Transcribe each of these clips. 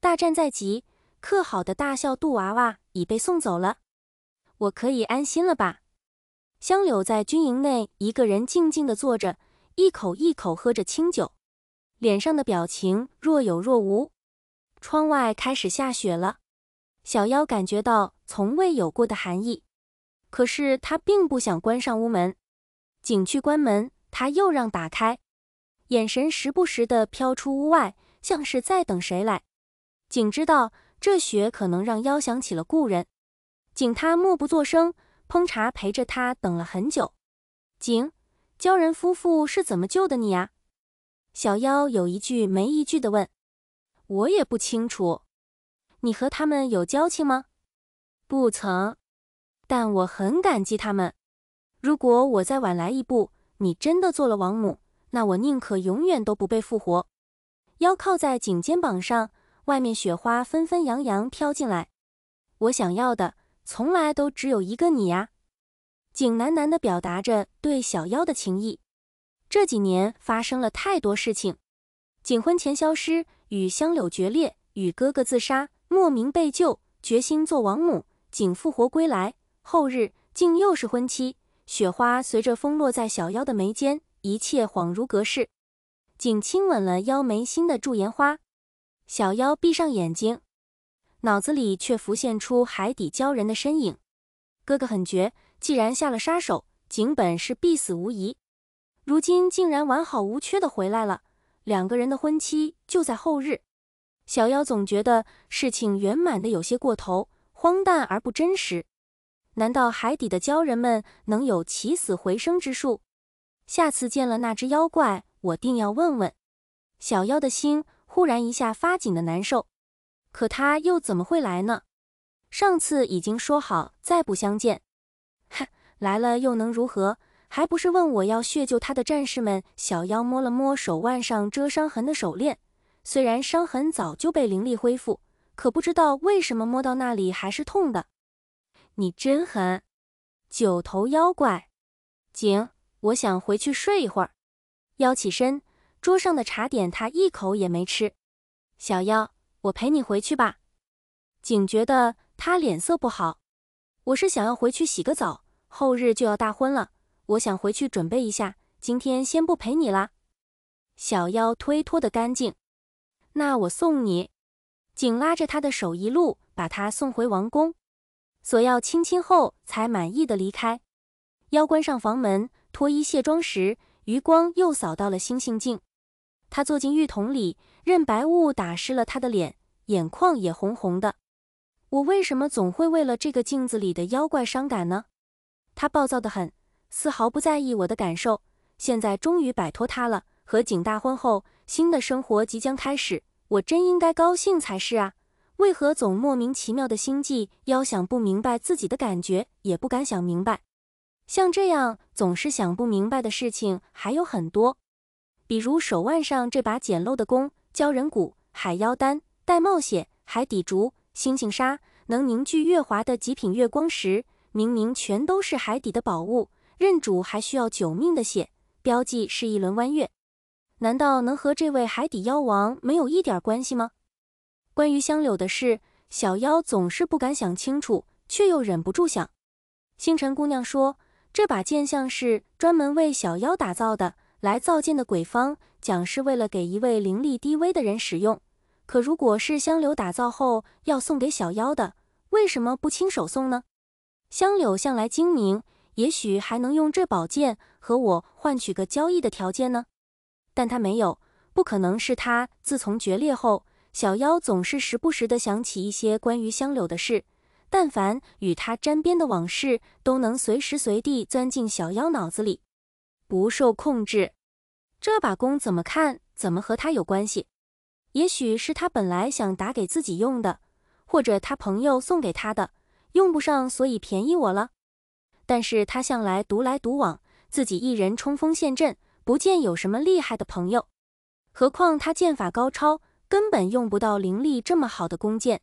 大战在即，刻好的大笑杜娃娃已被送走了，我可以安心了吧？香柳在军营内一个人静静的坐着，一口一口喝着清酒，脸上的表情若有若无。窗外开始下雪了，小妖感觉到从未有过的寒意，可是他并不想关上屋门，景区关门，他又让打开，眼神时不时的飘出屋外，像是在等谁来。景知道这雪可能让妖想起了故人，景他默不作声，烹茶陪着他等了很久。景，鲛人夫妇是怎么救的你啊？小妖有一句没一句的问。我也不清楚。你和他们有交情吗？不曾。但我很感激他们。如果我再晚来一步，你真的做了王母，那我宁可永远都不被复活。妖靠在景肩膀上。外面雪花纷纷扬扬飘进来，我想要的从来都只有一个你呀。景喃喃地表达着对小妖的情谊。这几年发生了太多事情：景婚前消失，与香柳决裂，与哥哥自杀，莫名被救，决心做王母。景复活归来后日竟又是婚期。雪花随着风落在小妖的眉间，一切恍如隔世。景亲吻了妖眉心的驻颜花。小妖闭上眼睛，脑子里却浮现出海底鲛人的身影。哥哥很绝，既然下了杀手，井本是必死无疑。如今竟然完好无缺的回来了，两个人的婚期就在后日。小妖总觉得事情圆满的有些过头，荒诞而不真实。难道海底的鲛人们能有起死回生之术？下次见了那只妖怪，我定要问问。小妖的心。忽然一下发紧的难受，可他又怎么会来呢？上次已经说好再不相见，哼，来了又能如何？还不是问我要血救他的战士们？小妖摸了摸手腕上遮伤痕的手链，虽然伤痕早就被灵力恢复，可不知道为什么摸到那里还是痛的。你真狠，九头妖怪，景，我想回去睡一会儿。妖起身。桌上的茶点，他一口也没吃。小妖，我陪你回去吧。景觉得他脸色不好，我是想要回去洗个澡，后日就要大婚了，我想回去准备一下，今天先不陪你啦。小妖推脱的干净，那我送你。景拉着他的手一路把他送回王宫。索要亲亲后，才满意的离开。妖关上房门，脱衣卸妆时，余光又扫到了星星镜。他坐进浴桶里，任白雾打湿了他的脸，眼眶也红红的。我为什么总会为了这个镜子里的妖怪伤感呢？他暴躁得很，丝毫不在意我的感受。现在终于摆脱他了，和景大婚后，新的生活即将开始，我真应该高兴才是啊！为何总莫名其妙的心悸？要想不明白自己的感觉，也不敢想明白。像这样总是想不明白的事情还有很多。比如手腕上这把简陋的弓，鲛人骨、海妖丹、玳瑁血、海底竹、星星沙，能凝聚月华的极品月光石，明明全都是海底的宝物，认主还需要九命的血，标记是一轮弯月，难道能和这位海底妖王没有一点关系吗？关于香柳的事，小妖总是不敢想清楚，却又忍不住想。星辰姑娘说，这把剑像是专门为小妖打造的。来造剑的鬼方讲是为了给一位灵力低微的人使用，可如果是香柳打造后要送给小妖的，为什么不亲手送呢？香柳向来精明，也许还能用这宝剑和我换取个交易的条件呢。但他没有，不可能是他。自从决裂后，小妖总是时不时地想起一些关于香柳的事，但凡与他沾边的往事，都能随时随地钻进小妖脑子里。不受控制，这把弓怎么看怎么和他有关系？也许是他本来想打给自己用的，或者他朋友送给他的，用不上所以便宜我了。但是他向来独来独往，自己一人冲锋陷阵，不见有什么厉害的朋友。何况他剑法高超，根本用不到灵力这么好的弓箭。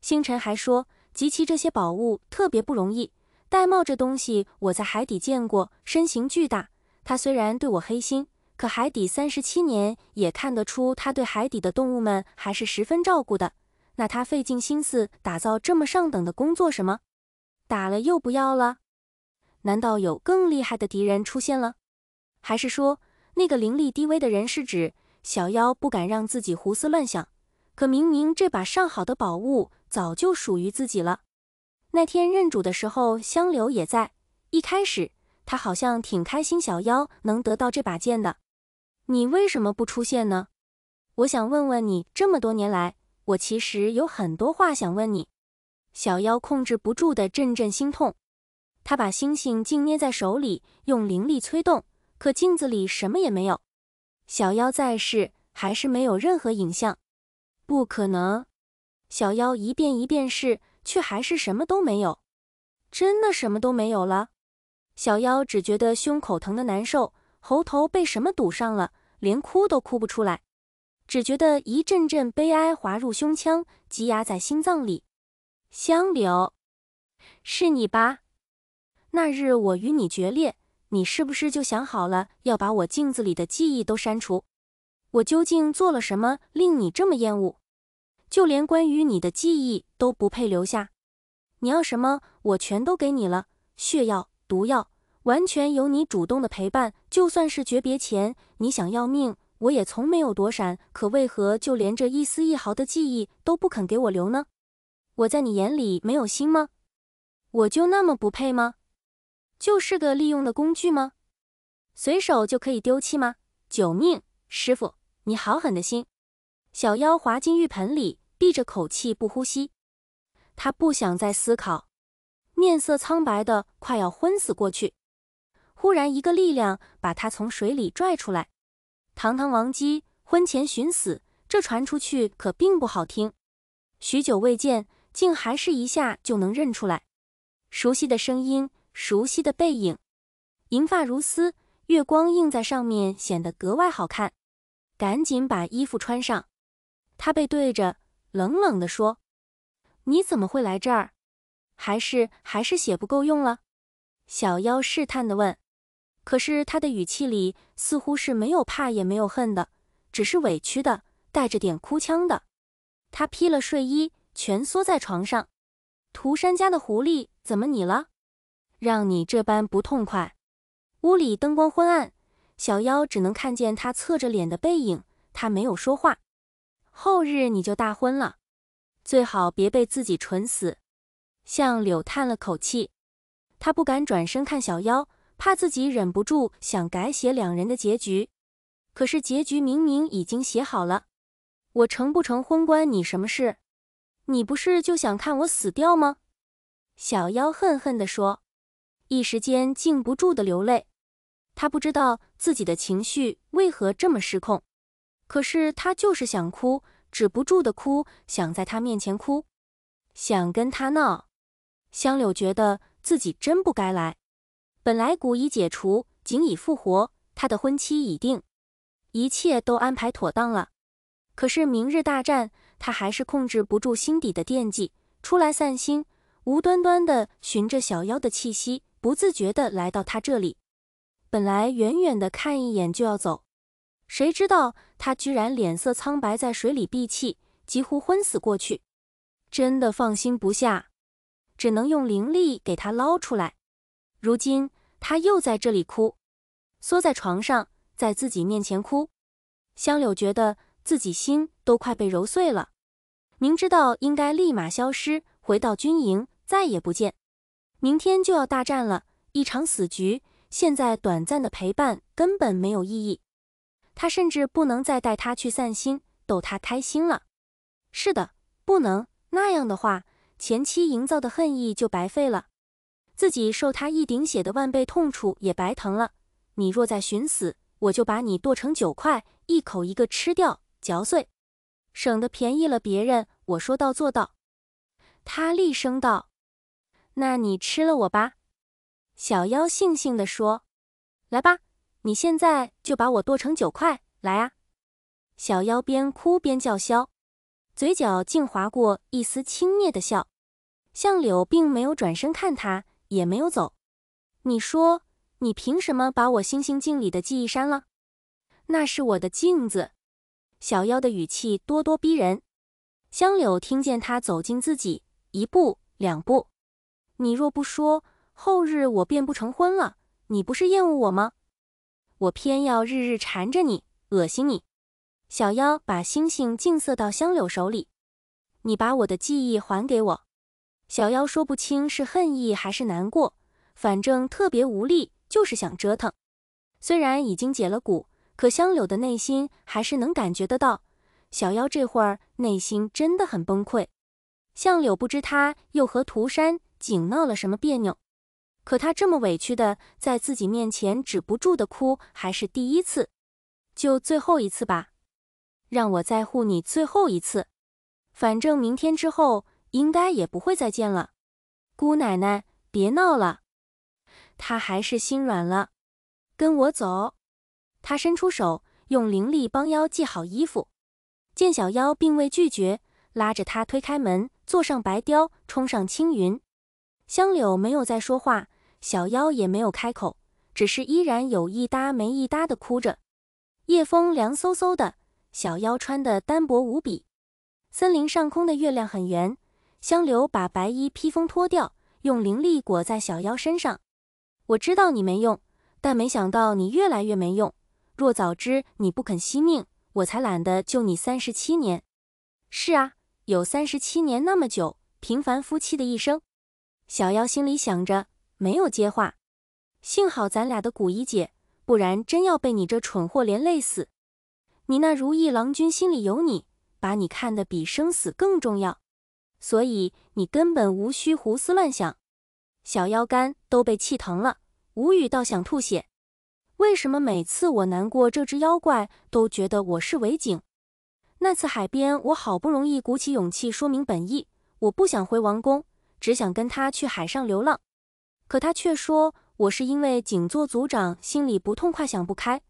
星辰还说，集齐这些宝物特别不容易。玳瑁这东西我在海底见过，身形巨大。他虽然对我黑心，可海底三十七年也看得出他对海底的动物们还是十分照顾的。那他费尽心思打造这么上等的工作什么，打了又不要了？难道有更厉害的敌人出现了？还是说那个灵力低微的人是指小妖不敢让自己胡思乱想？可明明这把上好的宝物早就属于自己了。那天认主的时候，香柳也在。一开始。他好像挺开心，小妖能得到这把剑的。你为什么不出现呢？我想问问你，这么多年来，我其实有很多话想问你。小妖控制不住的阵阵心痛，他把星星镜捏在手里，用灵力催动，可镜子里什么也没有。小妖再试，还是没有任何影像。不可能！小妖一遍一遍试，却还是什么都没有。真的什么都没有了。小妖只觉得胸口疼得难受，喉头被什么堵上了，连哭都哭不出来，只觉得一阵阵悲哀滑入胸腔，积压在心脏里。香柳，是你吧？那日我与你决裂，你是不是就想好了要把我镜子里的记忆都删除？我究竟做了什么令你这么厌恶？就连关于你的记忆都不配留下？你要什么，我全都给你了，血药。毒药，完全由你主动的陪伴。就算是诀别前，你想要命，我也从没有躲闪。可为何就连这一丝一毫的记忆都不肯给我留呢？我在你眼里没有心吗？我就那么不配吗？就是个利用的工具吗？随手就可以丢弃吗？救命，师傅，你好狠的心！小妖滑进浴盆里，闭着口气不呼吸。他不想再思考。面色苍白的快要昏死过去，忽然一个力量把他从水里拽出来。堂堂王姬婚前寻死，这传出去可并不好听。许久未见，竟还是一下就能认出来，熟悉的声音，熟悉的背影，银发如丝，月光映在上面显得格外好看。赶紧把衣服穿上。他背对着，冷冷地说：“你怎么会来这儿？”还是还是血不够用了，小妖试探的问，可是他的语气里似乎是没有怕也没有恨的，只是委屈的，带着点哭腔的。他披了睡衣，蜷缩在床上。涂山家的狐狸怎么你了？让你这般不痛快。屋里灯光昏暗，小妖只能看见他侧着脸的背影。他没有说话。后日你就大婚了，最好别被自己蠢死。向柳叹了口气，他不敢转身看小妖，怕自己忍不住想改写两人的结局。可是结局明明已经写好了，我成不成婚关你什么事？你不是就想看我死掉吗？小妖恨恨地说，一时间禁不住的流泪。他不知道自己的情绪为何这么失控，可是他就是想哭，止不住的哭，想在他面前哭，想跟他闹。香柳觉得自己真不该来。本来蛊已解除，景已复活，他的婚期已定，一切都安排妥当了。可是明日大战，他还是控制不住心底的惦记，出来散心，无端端的循着小妖的气息，不自觉的来到他这里。本来远远的看一眼就要走，谁知道他居然脸色苍白，在水里闭气，几乎昏死过去，真的放心不下。只能用灵力给他捞出来。如今他又在这里哭，缩在床上，在自己面前哭。香柳觉得自己心都快被揉碎了。明知道应该立马消失，回到军营，再也不见。明天就要大战了，一场死局。现在短暂的陪伴根本没有意义。他甚至不能再带他去散心，逗他开心了。是的，不能那样的话。前期营造的恨意就白费了，自己受他一顶血的万倍痛楚也白疼了。你若再寻死，我就把你剁成九块，一口一个吃掉，嚼碎，省得便宜了别人。我说到做到。”他厉声道，“那你吃了我吧。”小妖悻悻地说，“来吧，你现在就把我剁成九块，来啊！”小妖边哭边叫嚣。嘴角竟划过一丝轻蔑的笑，向柳并没有转身看他，也没有走。你说，你凭什么把我星星镜里的记忆删了？那是我的镜子。小妖的语气咄咄逼人。香柳听见他走近自己，一步两步。你若不说，后日我便不成婚了。你不是厌恶我吗？我偏要日日缠着你，恶心你。小妖把星星净塞到香柳手里，你把我的记忆还给我。小妖说不清是恨意还是难过，反正特别无力，就是想折腾。虽然已经解了蛊，可香柳的内心还是能感觉得到，小妖这会儿内心真的很崩溃。向柳不知他又和涂山璟闹了什么别扭，可他这么委屈的在自己面前止不住的哭，还是第一次，就最后一次吧。让我在乎你最后一次，反正明天之后应该也不会再见了。姑奶奶，别闹了。他还是心软了，跟我走。他伸出手，用灵力帮妖系好衣服。见小妖并未拒绝，拉着他推开门，坐上白雕，冲上青云。香柳没有再说话，小妖也没有开口，只是依然有一搭没一搭的哭着。夜风凉飕飕的。小妖穿的单薄无比，森林上空的月亮很圆。香流把白衣披风脱掉，用灵力裹在小妖身上。我知道你没用，但没想到你越来越没用。若早知你不肯惜命，我才懒得救你三十七年。是啊，有三十七年那么久，平凡夫妻的一生。小妖心里想着，没有接话。幸好咱俩的古一解，不然真要被你这蠢货连累死。你那如意郎君心里有你，把你看得比生死更重要，所以你根本无需胡思乱想。小腰杆都被气疼了，无语到想吐血。为什么每次我难过，这只妖怪都觉得我是伪警？那次海边，我好不容易鼓起勇气说明本意，我不想回王宫，只想跟他去海上流浪。可他却说我是因为警座族长心里不痛快，想不开。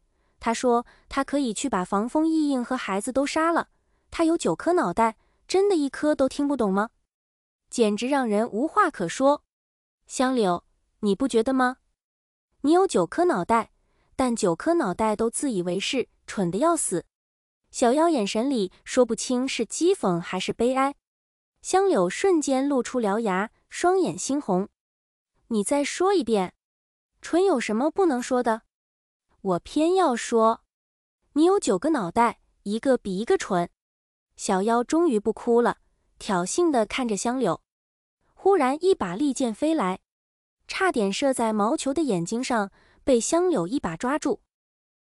他说：“他可以去把防风意映和孩子都杀了。他有九颗脑袋，真的一颗都听不懂吗？简直让人无话可说。香柳，你不觉得吗？你有九颗脑袋，但九颗脑袋都自以为是，蠢得要死。小妖眼神里说不清是讥讽还是悲哀。香柳瞬间露出獠牙，双眼猩红。你再说一遍，蠢有什么不能说的？”我偏要说，你有九个脑袋，一个比一个蠢。小妖终于不哭了，挑衅的看着香柳，忽然一把利剑飞来，差点射在毛球的眼睛上，被香柳一把抓住。